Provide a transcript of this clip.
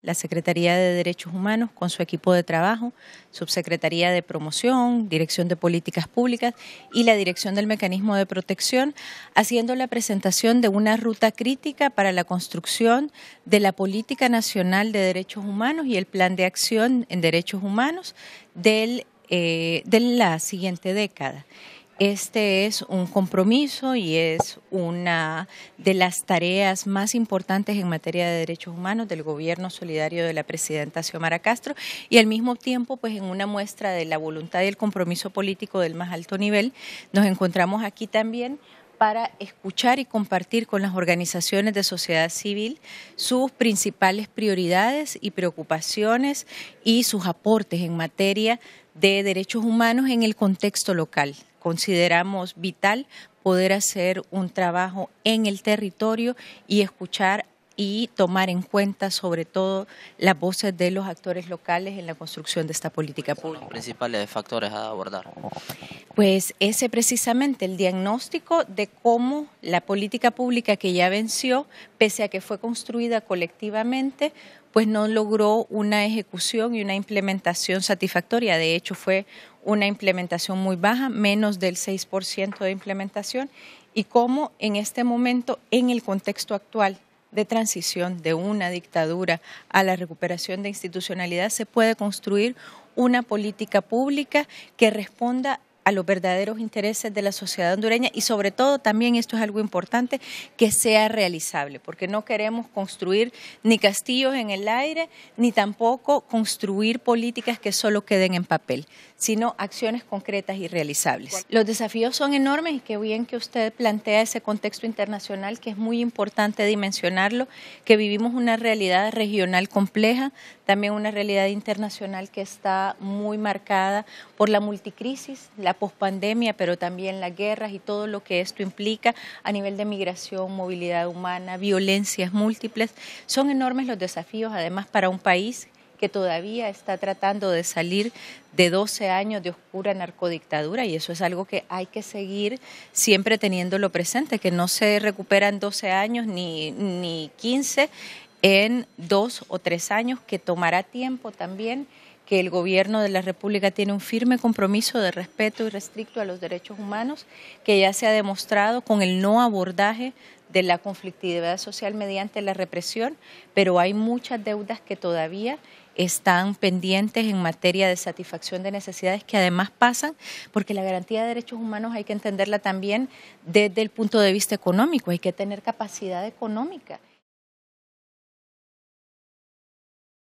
la Secretaría de Derechos Humanos con su equipo de trabajo, Subsecretaría de Promoción, Dirección de Políticas Públicas y la Dirección del Mecanismo de Protección, haciendo la presentación de una ruta crítica para la construcción de la Política Nacional de Derechos Humanos y el Plan de Acción en Derechos Humanos eh, de la siguiente década. Este es un compromiso y es una de las tareas más importantes en materia de derechos humanos del gobierno solidario de la presidenta Xiomara Castro y al mismo tiempo pues en una muestra de la voluntad y el compromiso político del más alto nivel nos encontramos aquí también para escuchar y compartir con las organizaciones de sociedad civil sus principales prioridades y preocupaciones y sus aportes en materia de derechos humanos en el contexto local consideramos vital poder hacer un trabajo en el territorio y escuchar y tomar en cuenta sobre todo las voces de los actores locales en la construcción de esta política pública. Los principales factores a abordar. Pues ese precisamente el diagnóstico de cómo la política pública que ya venció, pese a que fue construida colectivamente, pues no logró una ejecución y una implementación satisfactoria. De hecho, fue una implementación muy baja, menos del 6% de implementación, y cómo en este momento, en el contexto actual de transición de una dictadura a la recuperación de institucionalidad se puede construir una política pública que responda a los verdaderos intereses de la sociedad hondureña y sobre todo también esto es algo importante, que sea realizable, porque no queremos construir ni castillos en el aire, ni tampoco construir políticas que solo queden en papel, sino acciones concretas y realizables. Los desafíos son enormes y qué bien que usted plantea ese contexto internacional que es muy importante dimensionarlo, que vivimos una realidad regional compleja, también una realidad internacional que está muy marcada por la multicrisis, la pospandemia, pero también las guerras y todo lo que esto implica a nivel de migración, movilidad humana, violencias múltiples. Son enormes los desafíos, además, para un país que todavía está tratando de salir de 12 años de oscura narcodictadura y eso es algo que hay que seguir siempre teniéndolo presente, que no se recuperan 12 años ni, ni 15 en dos o tres años, que tomará tiempo también que el gobierno de la República tiene un firme compromiso de respeto y restricto a los derechos humanos, que ya se ha demostrado con el no abordaje de la conflictividad social mediante la represión, pero hay muchas deudas que todavía están pendientes en materia de satisfacción de necesidades que además pasan, porque la garantía de derechos humanos hay que entenderla también desde el punto de vista económico, hay que tener capacidad económica.